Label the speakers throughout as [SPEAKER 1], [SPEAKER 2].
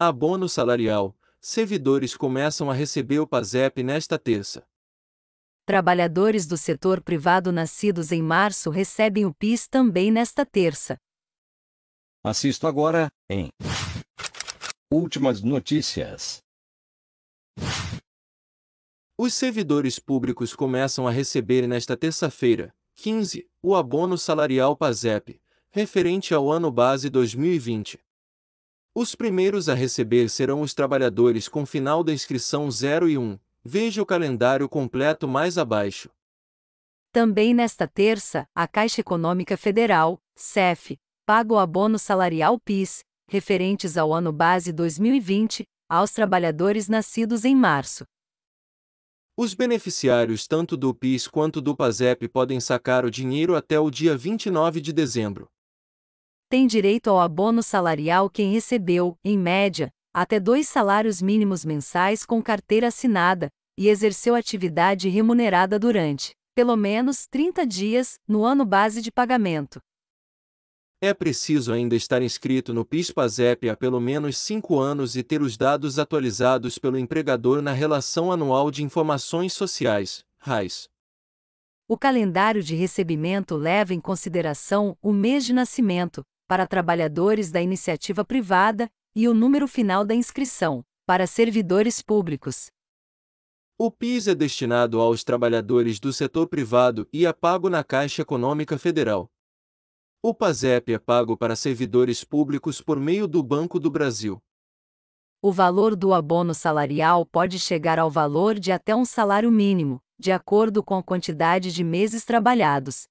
[SPEAKER 1] Abono salarial. Servidores começam a receber o PASEP nesta terça.
[SPEAKER 2] Trabalhadores do setor privado nascidos em março recebem o PIS também nesta terça.
[SPEAKER 1] Assisto agora em Últimas notícias. Os servidores públicos começam a receber nesta terça-feira, 15, o abono salarial PASEP, referente ao ano base 2020. Os primeiros a receber serão os trabalhadores com final da inscrição 0 e 1. Veja o calendário completo mais abaixo.
[SPEAKER 2] Também nesta terça, a Caixa Econômica Federal, CEF, paga o abono salarial PIS, referentes ao ano base 2020, aos trabalhadores nascidos em março. Os
[SPEAKER 1] beneficiários tanto do PIS quanto do PASEP podem sacar o dinheiro até o dia 29 de dezembro
[SPEAKER 2] tem direito ao abono salarial quem recebeu, em média, até dois salários mínimos mensais com carteira assinada e exerceu atividade remunerada durante, pelo menos, 30 dias no ano base de pagamento.
[SPEAKER 1] É preciso ainda estar inscrito no PIS/PASEP há pelo menos 5 anos e ter os dados atualizados pelo empregador na Relação Anual de Informações Sociais, RAIS.
[SPEAKER 2] O calendário de recebimento leva em consideração o mês de nascimento, para trabalhadores da iniciativa privada, e o número final da inscrição, para servidores públicos.
[SPEAKER 1] O PIS é destinado aos trabalhadores do setor privado e é pago na Caixa Econômica Federal. O PASEP é pago para servidores públicos por meio do Banco do Brasil.
[SPEAKER 2] O valor do abono salarial pode chegar ao valor de até um salário mínimo, de acordo com a quantidade de meses trabalhados,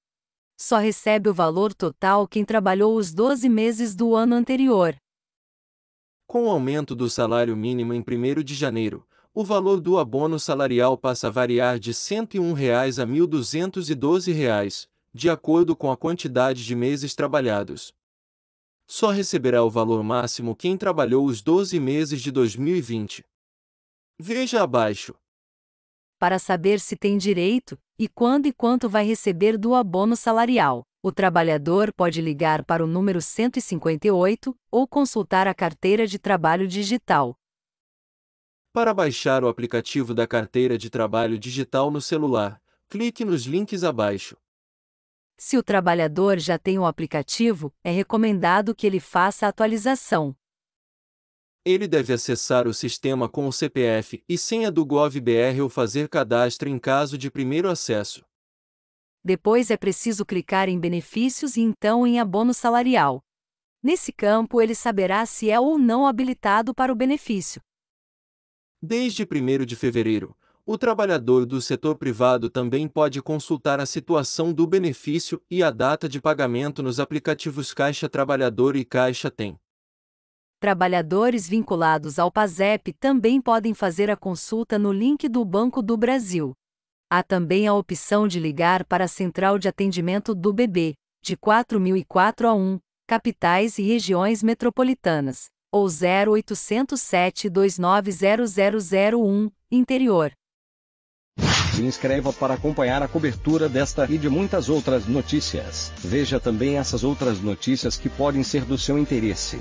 [SPEAKER 2] só recebe o valor total quem trabalhou os 12 meses do ano anterior. Com o aumento
[SPEAKER 1] do salário mínimo em 1 de janeiro, o valor do abono salarial passa a variar de R$ 101 a R$ 1.212, de acordo com a quantidade de meses trabalhados. Só receberá o valor máximo quem trabalhou os 12 meses de 2020. Veja abaixo
[SPEAKER 2] para saber se tem direito e quando e quanto vai receber do abono salarial. O trabalhador pode ligar para o número 158 ou consultar a carteira de trabalho digital.
[SPEAKER 1] Para baixar o aplicativo da carteira de trabalho digital no celular, clique nos links abaixo.
[SPEAKER 2] Se o trabalhador já tem o aplicativo, é recomendado que ele faça a atualização
[SPEAKER 1] ele deve acessar o sistema com o CPF e senha do GovBR ou fazer cadastro em caso de primeiro acesso.
[SPEAKER 2] Depois é preciso clicar em benefícios e então em abono salarial. Nesse campo, ele saberá se é ou não habilitado para o benefício.
[SPEAKER 1] Desde 1 de fevereiro, o trabalhador do setor privado também pode consultar a situação do benefício e a data de pagamento nos aplicativos Caixa Trabalhador e Caixa Tem.
[SPEAKER 2] Trabalhadores vinculados ao PASEP também podem fazer a consulta no link do Banco do Brasil. Há também a opção de ligar para a Central de Atendimento do BB, de 4004 a 1, capitais e regiões metropolitanas, ou 0807-290001, interior.
[SPEAKER 1] Se inscreva para acompanhar a cobertura desta e de muitas outras notícias. Veja também essas outras notícias que podem ser do seu interesse.